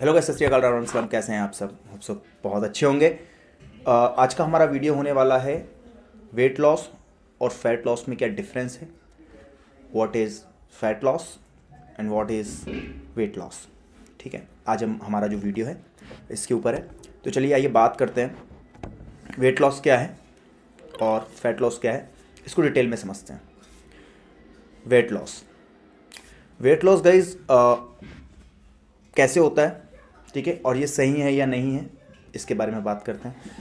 hello guys सत श्रीकाल राम सलाम कैसे हैं आप सब आप सब बहुत अच्छे होंगे आज का हमारा वीडियो होने वाला है वेट लॉस और फैट लॉस में क्या डिफरेंस है what is fat loss and what is weight loss ठीक है आज हम हमारा जो वीडियो है इसके ऊपर है तो चलिए आइए बात करते हैं वेट लॉस क्या है और फैट लॉस क्या है इसको डिटेल में समझते हैं weight loss weight loss guys कैसे होता है ठीक है और ये सही है या नहीं है इसके बारे में बात करते हैं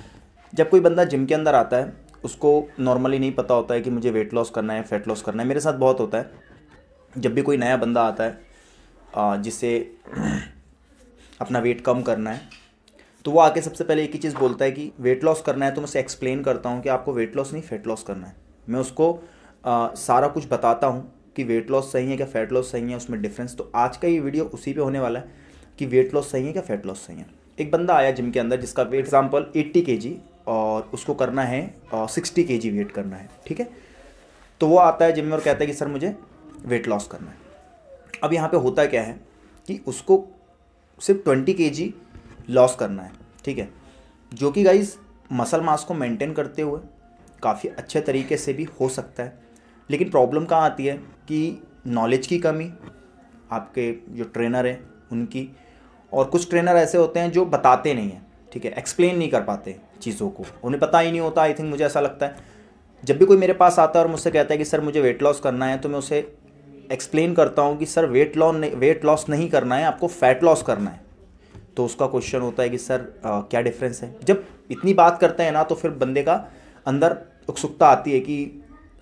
जब कोई बंदा जिम के अंदर आता है उसको नॉर्मली नहीं पता होता है कि मुझे वेट लॉस करना है फैट लॉस करना है मेरे साथ बहुत होता है जब भी कोई नया बंदा आता है जिसे अपना वेट कम करना है तो वो आके सबसे पहले एक ही चीज़ बोलता है कि वेट लॉस करना है तो मैं उसे एक्सप्लेन करता हूँ कि आपको वेट लॉस नहीं फैट लॉस करना है मैं उसको आ, सारा कुछ बताता हूँ कि वेट लॉस सही है क्या फैट लॉस सही है उसमें डिफरेंस तो आज का ये वीडियो उसी पे होने वाला है कि वेट लॉस सही है क्या फैट लॉस सही है एक बंदा आया जिम के अंदर जिसका वेट एग्जाम्पल एट्टी के और उसको करना है सिक्सटी के वेट करना है ठीक है तो वो आता है जिम में और कहता है कि सर मुझे वेट लॉस करना है अब यहाँ पे होता क्या है कि उसको सिर्फ ट्वेंटी के लॉस करना है ठीक है जो कि गाइज मसल मास को मेंटेन करते हुए काफ़ी अच्छे तरीके से भी हो सकता है लेकिन प्रॉब्लम कहाँ आती है कि नॉलेज की कमी आपके जो ट्रेनर हैं उनकी और कुछ ट्रेनर ऐसे होते हैं जो बताते नहीं हैं ठीक है एक्सप्लेन नहीं कर पाते चीज़ों को उन्हें पता ही नहीं होता आई थिंक मुझे ऐसा लगता है जब भी कोई मेरे पास आता है और मुझसे कहता है कि सर मुझे वेट लॉस करना है तो मैं उसे एक्सप्लेन करता हूँ कि sir weight loss weight loss नहीं करना है आपको फैट लॉस करना है तो उसका क्वेश्चन होता है कि सर आ, क्या डिफरेंस है जब इतनी बात करते हैं ना तो फिर बंदे का अंदर उत्सुकता आती है कि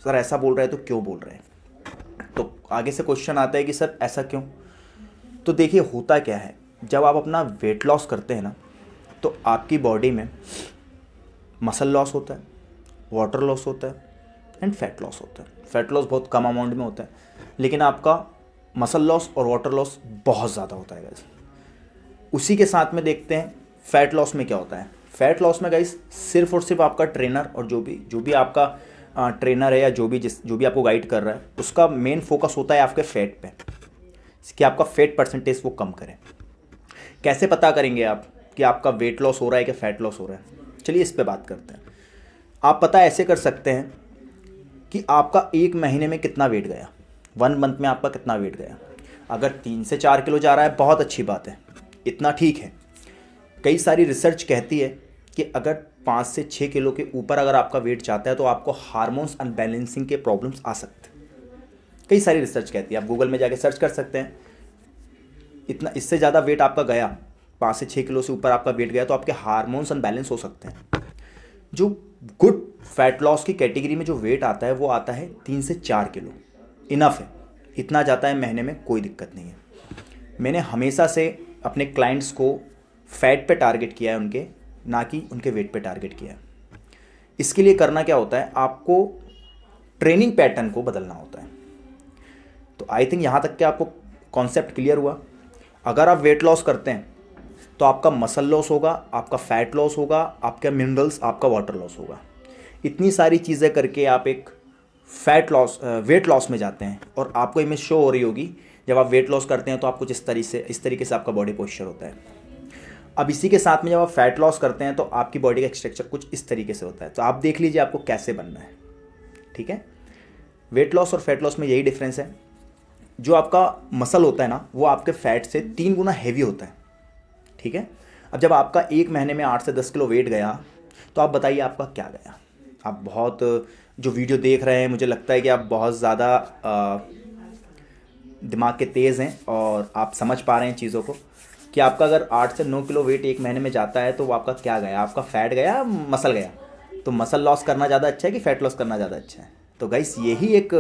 सर ऐसा बोल रहे हैं तो क्यों बोल रहे हैं तो आगे से क्वेश्चन आता है कि सर ऐसा क्यों तो देखिए होता क्या है जब आप अपना वेट लॉस करते हैं ना तो आपकी बॉडी में मसल लॉस होता है वाटर लॉस होता है एंड फैट लॉस होता है फैट लॉस बहुत कम अमाउंट में होता है लेकिन आपका मसल लॉस और वाटर लॉस बहुत ज़्यादा होता है गैस उसी के साथ में देखते हैं फैट लॉस में क्या होता है फैट लॉस में गाइस सिर्फ और सिर्फ आपका ट्रेनर और जो भी जो भी आपका ट्रेनर है या जो भी जिस जो भी आपको गाइड कर रहा है उसका मेन फोकस होता है आपके फैट पे कि आपका फैट परसेंटेज वो कम करें कैसे पता करेंगे आप कि आपका वेट लॉस हो रहा है कि फैट लॉस हो रहा है चलिए इस पर बात करते हैं आप पता ऐसे कर सकते हैं कि आपका एक महीने में कितना वेट गया वन मंथ में आपका कितना वेट गया अगर तीन से चार किलो जा रहा है बहुत अच्छी बात है इतना ठीक है कई सारी रिसर्च कहती है कि अगर पाँच से छः किलो के ऊपर अगर आपका वेट जाता है तो आपको हार्मोन्स अनबैलेंसिंग के प्रॉब्लम्स आ सकते हैं कई सारी रिसर्च कहती है आप गूगल में जाके सर्च कर सकते हैं इतना इससे ज़्यादा वेट आपका गया पाँच से छः किलो से ऊपर आपका वेट गया तो आपके हारमोन्स अनबैलेंस हो सकते हैं जो गुड फैट लॉस की कैटेगरी में जो वेट आता है वो आता है तीन से चार किलो इनफ है इतना जाता है महीने में कोई दिक्कत नहीं है मैंने हमेशा से अपने क्लाइंट्स को फैट पे टारगेट किया है उनके ना कि उनके वेट पे टारगेट किया है इसके लिए करना क्या होता है आपको ट्रेनिंग पैटर्न को बदलना होता है तो आई थिंक यहाँ तक के आपको कॉन्सेप्ट क्लियर हुआ अगर आप वेट लॉस करते हैं तो आपका मसल लॉस होगा आपका फैट लॉस होगा आपके मिनरल्स आपका वाटर लॉस होगा इतनी सारी चीज़ें करके आप एक फैट लॉस वेट लॉस में जाते हैं और आपको इमेज शो हो रही होगी जब आप वेट लॉस करते हैं तो आप कुछ इस तरीके से इस तरीके से आपका बॉडी पोस्चर होता है अब इसी के साथ में जब आप फैट लॉस करते हैं तो आपकी बॉडी का स्ट्रक्चर कुछ इस तरीके से होता है तो आप देख लीजिए आपको कैसे बनना है ठीक है वेट लॉस और फैट लॉस में यही डिफरेंस है जो आपका मसल होता है ना वो आपके फैट से तीन गुना हैवी होता है ठीक है अब जब आपका एक महीने में आठ से दस किलो वेट गया तो आप बताइए आपका क्या गया आप बहुत जो वीडियो देख रहे हैं मुझे लगता है कि आप बहुत ज़्यादा दिमाग के तेज़ हैं और आप समझ पा रहे हैं चीज़ों को कि आपका अगर आठ से नौ किलो वेट एक महीने में जाता है तो वो आपका क्या गया आपका फैट गया मसल गया तो मसल लॉस करना ज़्यादा अच्छा है कि फ़ैट लॉस करना ज़्यादा अच्छा है तो गाइस यही एक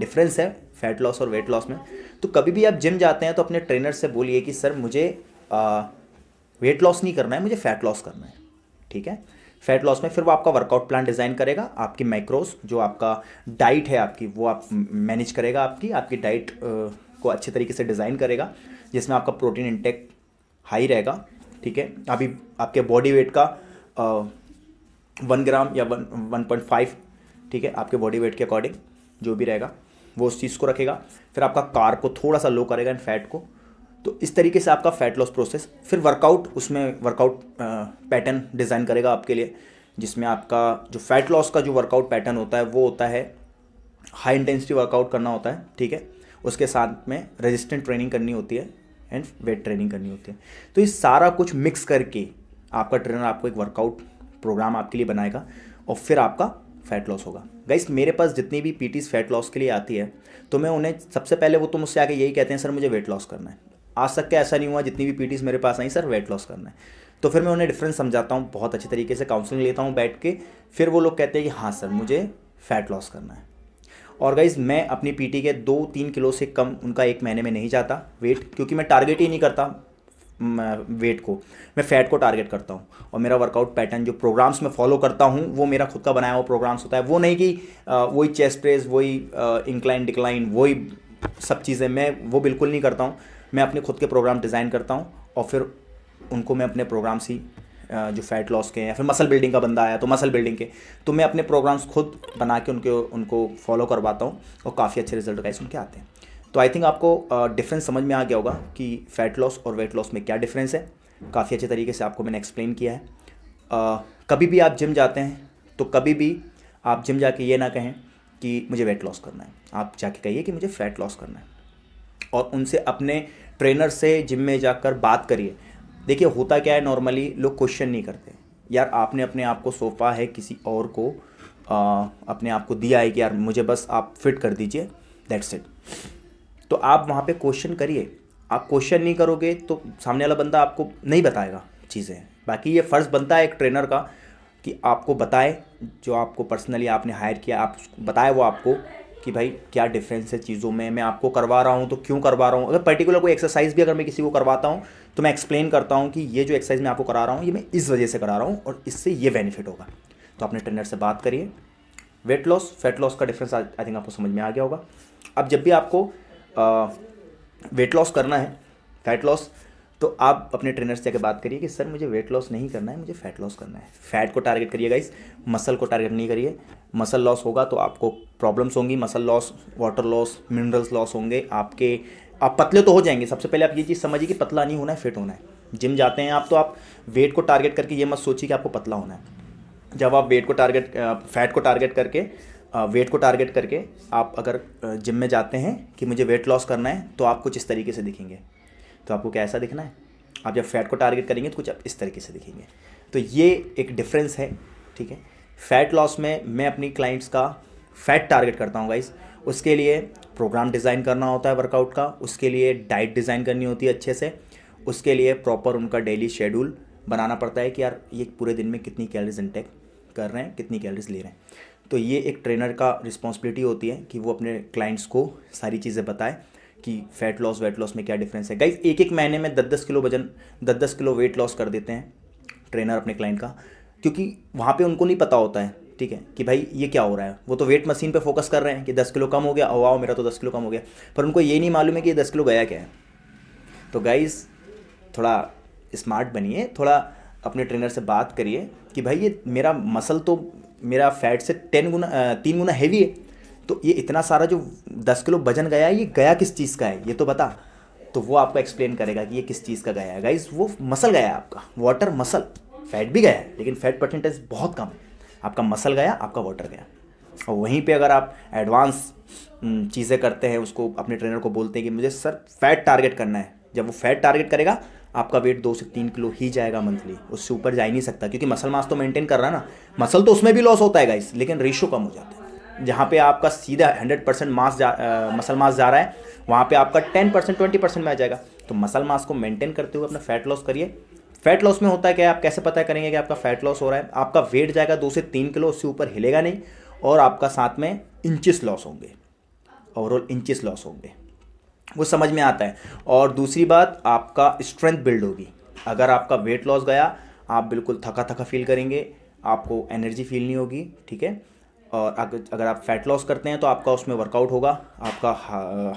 डिफरेंस है फैट लॉस और वेट लॉस में तो कभी भी आप जिम जाते हैं तो अपने ट्रेनर से बोलिए कि सर मुझे आ, वेट लॉस नहीं करना है मुझे फैट लॉस करना है ठीक है फैट लॉस में फिर वो आपका वर्कआउट प्लान डिज़ाइन करेगा आपकी माइक्रोस जो आपका डाइट है आपकी वो आप मैनेज करेगा आपकी आपकी डाइट को अच्छे तरीके से डिज़ाइन करेगा जिसमें आपका प्रोटीन इंटेक हाई रहेगा ठीक है अभी आपके बॉडी वेट का वन ग्राम या वन वन पॉइंट फाइव ठीक है आपके बॉडी वेट के अकॉर्डिंग जो भी रहेगा वो उस चीज़ को रखेगा फिर आपका कार को थोड़ा सा लो करेगा एंड फैट को तो इस तरीके से आपका फैट लॉस प्रोसेस फिर वर्कआउट उसमें वर्कआउट पैटर्न डिज़ाइन करेगा आपके लिए जिसमें आपका जो फैट लॉस का जो वर्कआउट पैटर्न होता है वो होता है हाई इंटेंसिटी वर्कआउट करना होता है ठीक है उसके साथ में रेजिस्टेंट ट्रेनिंग करनी होती है एंड वेट ट्रेनिंग करनी होती है तो ये सारा कुछ मिक्स करके आपका ट्रेनर आपको एक वर्कआउट प्रोग्राम आपके लिए बनाएगा और फिर आपका फैट लॉस होगा गाइस मेरे पास जितनी भी पीटीज फैट लॉस के लिए आती है तो मैं उन्हें सबसे पहले वो तो मुझसे आके यही कहते हैं सर मुझे वेट लॉस करना है आज तक का ऐसा नहीं हुआ जितनी भी पीटीज मेरे पास आई सर वेट लॉस करना है तो फिर मैं उन्हें डिफरेंस समझाता हूँ बहुत अच्छे तरीके से काउंसलिंग लेता हूँ बैठ के फिर वो लोग कहते हैं कि हाँ सर मुझे फैट लॉस करना है और गाइज मैं अपनी पीटी के दो तीन किलो से कम उनका एक महीने में नहीं जाता वेट क्योंकि मैं टारगेट ही नहीं करता वेट को मैं फैट को टारगेट करता हूँ और मेरा वर्कआउट पैटर्न जो प्रोग्राम्स में फॉलो करता हूँ वो मेरा खुद का बनाया हुआ प्रोग्राम्स होता है वो नहीं कि वही चेस्ट प्रेस वही इंक्लाइन डिक्लाइन वही सब चीज़ें मैं वो बिल्कुल नहीं करता हूँ मैं अपने खुद के प्रोग्राम डिज़ाइन करता हूँ और फिर उनको मैं अपने प्रोग्राम्स ही जो फैट लॉस के या फिर मसल बिल्डिंग का बंदा आया तो मसल बिल्डिंग के तो मैं अपने प्रोग्राम्स खुद बना के उनके उनको फॉलो करवाता हूँ और काफ़ी अच्छे रिजल्ट गाइस उनके आते हैं तो आई थिंक आपको डिफरेंस समझ में आ गया होगा कि फैट लॉस और वेट लॉस में क्या डिफरेंस है काफ़ी अच्छे तरीके से आपको मैंने एक्सप्लेन किया है आ, कभी भी आप जिम जाते हैं तो कभी भी आप जिम जाके ये ना कहें कि मुझे वेट लॉस करना है आप जाके कहिए कि मुझे फ़ैट लॉस करना है और उनसे अपने ट्रेनर से जिम में जाकर बात करिए देखिए होता क्या है नॉर्मली लोग क्वेश्चन नहीं करते यार आपने अपने आप को सोफ़ा है किसी और को आ, अपने आप को दिया है कि यार मुझे बस आप फिट कर दीजिए दैट्स इट तो आप वहाँ पे क्वेश्चन करिए आप क्वेश्चन नहीं करोगे तो सामने वाला बंदा आपको नहीं बताएगा चीज़ें बाकी ये फ़र्ज़ बनता है एक ट्रेनर का कि आपको बताए जो आपको पर्सनली आपने हायर किया आप बताए वो आपको कि भाई क्या डिफरेंस है चीज़ों में मैं आपको करवा रहा हूँ तो क्यों करवा रहा हूँ अगर पर्टिकुलर कोई एक्सरसाइज भी अगर मैं किसी को करवाता हूँ तो मैं एक्सप्लेन करता हूँ कि ये जो एक्सरसाइज मैं आपको करा रहा हूँ ये मैं इस वजह से करा रहा हूँ और इससे ये बेनिफिट होगा तो अपने ट्रेनर से बात करिए वेट लॉस फैट लॉस का डिफरेंस आई थिंक आपको समझ में आ गया होगा अब जब भी आपको वेट लॉस करना है फैट लॉस तो आप अपने ट्रेनर से जाकर बात करिए कि सर मुझे वेट लॉस नहीं करना है मुझे फैट लॉस करना है फैट को टारगेट करिए इस मसल को टारगेट नहीं करिए मसल लॉस होगा तो आपको प्रॉब्लम्स होंगी muscle loss water loss minerals loss होंगे आपके आप पतले तो हो जाएंगे सबसे पहले आप ये चीज़ समझिए कि पतला नहीं होना है फिट होना है जिम जाते हैं आप तो आप वेट को टारगेट करके ये मत सोचिए कि आपको पतला होना है जब आप वेट को टारगेट फैट को टारगेट करके वेट को टारगेट करके आप अगर जिम में जाते हैं कि मुझे वेट लॉस करना है तो आप कुछ इस तरीके से दिखेंगे तो आपको कैसा दिखना है आप जब फैट को टारगेट करेंगे तो कुछ आप इस तरीके से दिखेंगे तो ये एक डिफरेंस है ठीक है फैट लॉस में मैं अपनी क्लाइंट्स का फैट टारगेट करता हूँ गाइस उसके लिए प्रोग्राम डिज़ाइन करना होता है वर्कआउट का उसके लिए डाइट डिज़ाइन करनी होती है अच्छे से उसके लिए प्रॉपर उनका डेली शेड्यूल बनाना पड़ता है कि यार ये पूरे दिन में कितनी कैलरीज इंटेक कर रहे हैं कितनी कैलरीज ले रहे हैं तो ये एक ट्रेनर का रिस्पॉन्सिबिलिटी होती है कि वो अपने क्लाइंट्स को सारी चीज़ें बताए कि फैट लॉस वेट लॉस में क्या डिफरेंस है गाइज एक एक महीने में दस दस किलो वजन दस दस किलो वेट लॉस कर देते हैं ट्रेनर अपने क्लाइंट का क्योंकि वहाँ पे उनको नहीं पता होता है ठीक है कि भाई ये क्या हो रहा है वो तो वेट मशीन पे फोकस कर रहे हैं कि दस किलो कम हो गया ओ आओ मेरा तो दस किलो कम हो गया पर उनको ये नहीं मालूम है कि ये दस किलो गया क्या है तो गाइज थोड़ा स्मार्ट बनिए थोड़ा अपने ट्रेनर से बात करिए कि भाई ये मेरा मसल तो मेरा फैट से टेन गुना तीन गुना हैवी है तो ये इतना सारा जो दस किलो वजन गया है ये गया किस चीज़ का है ये तो बता तो वो आपको एक्सप्लेन करेगा कि ये किस चीज़ का गया है गाइज वो मसल गया है आपका वाटर मसल फैट भी गया है लेकिन फैट परसेंटेज बहुत कम है आपका मसल गया आपका वाटर गया और वहीं पे अगर आप एडवांस हम्म, चीज़ें करते हैं उसको अपने ट्रेनर को बोलते हैं कि मुझे सर फैट टारगेट करना है जब वो फैट टारगेट करेगा आपका वेट दो से तीन किलो ही जाएगा मंथली उससे ऊपर जा ही नहीं सकता क्योंकि मसल मास तो मेंटेन कर रहा ना मसल तो उसमें भी लॉस होता है गाइस लेकिन रेशो कम हो जाता है जहाँ पे आपका सीधा हंड्रेड परसेंट मास जा मसल मास जा रहा है वहाँ पे आपका टेन परसेंट ट्वेंटी परसेंट में आ जाएगा तो मसल मास को मेंटेन करते हुए अपना फैट लॉस करिए फैट लॉस में होता है क्या आप कैसे पता करेंगे कि आपका फैट लॉस हो रहा है आपका वेट जाएगा दो से तीन किलो उससे ऊपर हिलेगा नहीं और आपका साथ में इंचिस लॉस होंगे ओवरऑल इंचिस लॉस होंगे वो समझ में आता है और दूसरी बात आपका स्ट्रेंथ बिल्ड होगी अगर आपका वेट लॉस गया आप बिल्कुल थका थका फील करेंगे आपको एनर्जी फील नहीं होगी ठीक है और अगर आप फैट लॉस करते हैं तो आपका उसमें वर्कआउट होगा आपका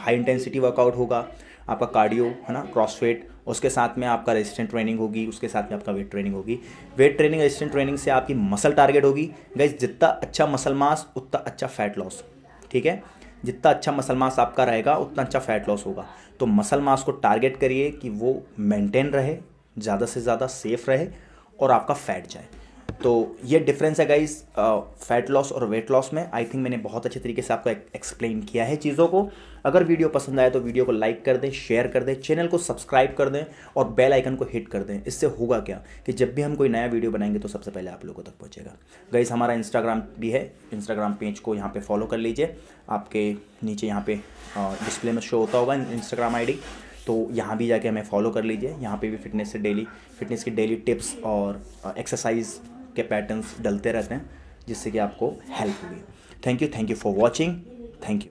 हाई इंटेंसिटी वर्कआउट होगा आपका कार्डियो है ना वेट उसके साथ में आपका रेजिस्टेंट ट्रेनिंग होगी उसके साथ में आपका वेट ट्रेनिंग होगी वेट ट्रेनिंग रेजिस्टेंट ट्रेनिंग से आपकी मसल टारगेट होगी गैस जितना अच्छा मसल मास उतना अच्छा फैट लॉस ठीक है जितना अच्छा मसल मास आपका रहेगा उतना अच्छा फैट लॉस होगा तो मसल मास को टारगेट करिए कि वो मेंटेन रहे ज़्यादा से ज़्यादा सेफ रहे और आपका फैट जाए तो ये डिफरेंस है गाइस फैट लॉस और वेट लॉस में आई थिंक मैंने बहुत अच्छे तरीके से आपको एक्सप्लेन किया है चीज़ों को अगर वीडियो पसंद आए तो वीडियो को लाइक कर दें शेयर कर दें चैनल को सब्सक्राइब कर दें और बेल आइकन को हिट कर दें इससे होगा क्या कि जब भी हम कोई नया वीडियो बनाएंगे तो सबसे पहले आप लोगों तक पहुँचेगा गाइस हमारा इंस्टाग्राम भी है इंस्टाग्राम पेज को यहाँ पर फॉलो कर लीजिए आपके नीचे यहाँ पर डिस्प्ले uh, में शो होता होगा इंस्टाग्राम आई तो यहाँ भी जाके हमें फॉलो कर लीजिए यहाँ पर भी फिटनेस से डेली फिटनेस की डेली टिप्स और एक्सरसाइज uh, के पैटर्न्स डलते रहते हैं जिससे कि आपको हेल्प होगी thank you thank you for watching thank you